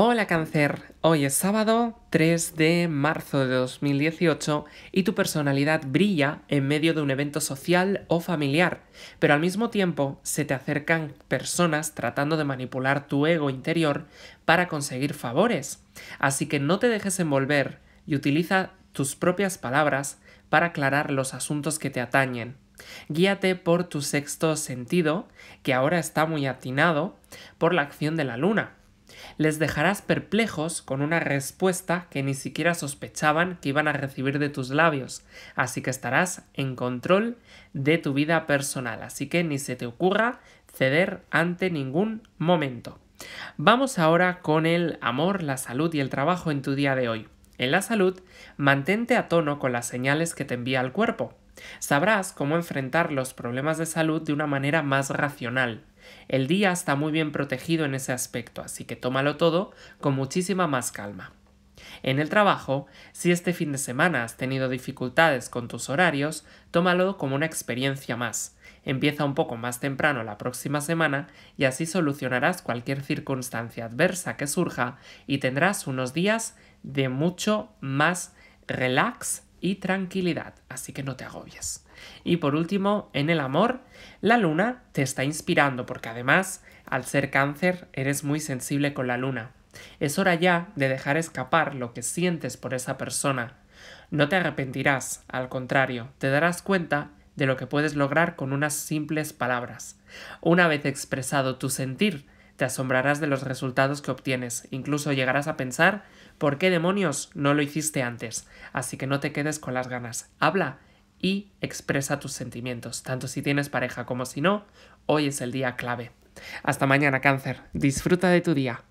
Hola cáncer, hoy es sábado 3 de marzo de 2018 y tu personalidad brilla en medio de un evento social o familiar, pero al mismo tiempo se te acercan personas tratando de manipular tu ego interior para conseguir favores. Así que no te dejes envolver y utiliza tus propias palabras para aclarar los asuntos que te atañen. Guíate por tu sexto sentido, que ahora está muy atinado, por la acción de la luna les dejarás perplejos con una respuesta que ni siquiera sospechaban que iban a recibir de tus labios, así que estarás en control de tu vida personal, así que ni se te ocurra ceder ante ningún momento. Vamos ahora con el amor, la salud y el trabajo en tu día de hoy. En la salud, mantente a tono con las señales que te envía el cuerpo. Sabrás cómo enfrentar los problemas de salud de una manera más racional. El día está muy bien protegido en ese aspecto, así que tómalo todo con muchísima más calma. En el trabajo, si este fin de semana has tenido dificultades con tus horarios, tómalo como una experiencia más. Empieza un poco más temprano la próxima semana y así solucionarás cualquier circunstancia adversa que surja y tendrás unos días de mucho más relax y tranquilidad, así que no te agobies. Y por último, en el amor, la luna te está inspirando porque además, al ser cáncer, eres muy sensible con la luna. Es hora ya de dejar escapar lo que sientes por esa persona. No te arrepentirás, al contrario, te darás cuenta de lo que puedes lograr con unas simples palabras. Una vez expresado tu sentir, te asombrarás de los resultados que obtienes, incluso llegarás a pensar por qué demonios no lo hiciste antes, así que no te quedes con las ganas. Habla y expresa tus sentimientos, tanto si tienes pareja como si no. Hoy es el día clave. Hasta mañana, cáncer. Disfruta de tu día.